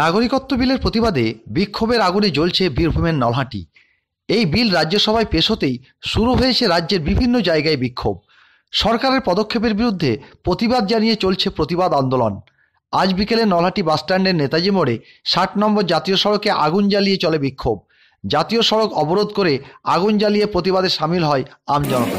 নাগরিকত্ব বিলের প্রতিবাদে বিক্ষোভের আগুনে জ্বলছে বীরভূমের নলহাটি এই বিল রাজ্যসভায় পেশ হতেই শুরু হয়েছে রাজ্যের বিভিন্ন জায়গায় বিক্ষোভ সরকারের পদক্ষেপের বিরুদ্ধে প্রতিবাদ জানিয়ে চলছে প্রতিবাদ আন্দোলন আজ বিকেলে নলহাটি বাসস্ট্যান্ডের নেতাজি মোড়ে ষাট নম্বর জাতীয় সড়কে আগুন জ্বালিয়ে চলে বিক্ষোভ জাতীয় সড়ক অবরোধ করে আগুন জ্বালিয়ে প্রতিবাদে সামিল হয় আমজনতা